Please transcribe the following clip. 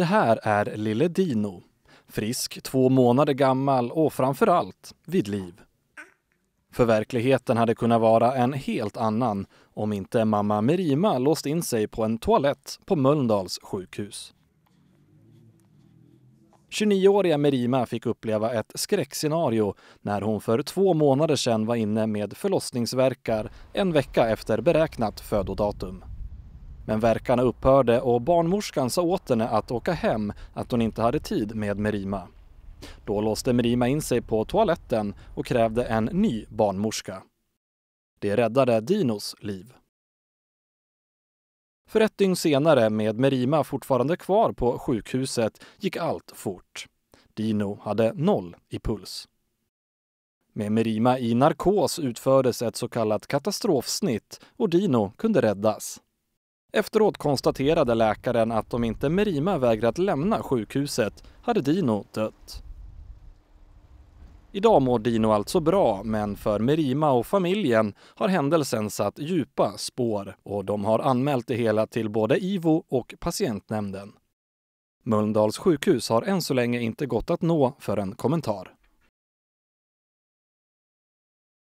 Det här är lille Dino. Frisk, två månader gammal och framför allt vid liv. För verkligheten hade kunnat vara en helt annan om inte mamma Merima låst in sig på en toalett på Mölndals sjukhus. 29-åriga Merima fick uppleva ett skräckscenario när hon för två månader sedan var inne med förlossningsverkar en vecka efter beräknat födodatum. Men verkarna upphörde och barnmorskan sa åt henne att åka hem, att hon inte hade tid med Merima. Då låste Merima in sig på toaletten och krävde en ny barnmorska. Det räddade Dinos liv. För ett dygn senare, med Merima fortfarande kvar på sjukhuset, gick allt fort. Dino hade noll i puls. Med Merima i narkos utfördes ett så kallat katastrofsnitt och Dino kunde räddas. Efteråt konstaterade läkaren att om inte Merima vägrat lämna sjukhuset hade Dino dött. Idag mår Dino alltså bra, men för Merima och familjen har händelsen satt djupa spår och de har anmält det hela till både IVO och patientnämnden. Mölndals sjukhus har än så länge inte gått att nå för en kommentar.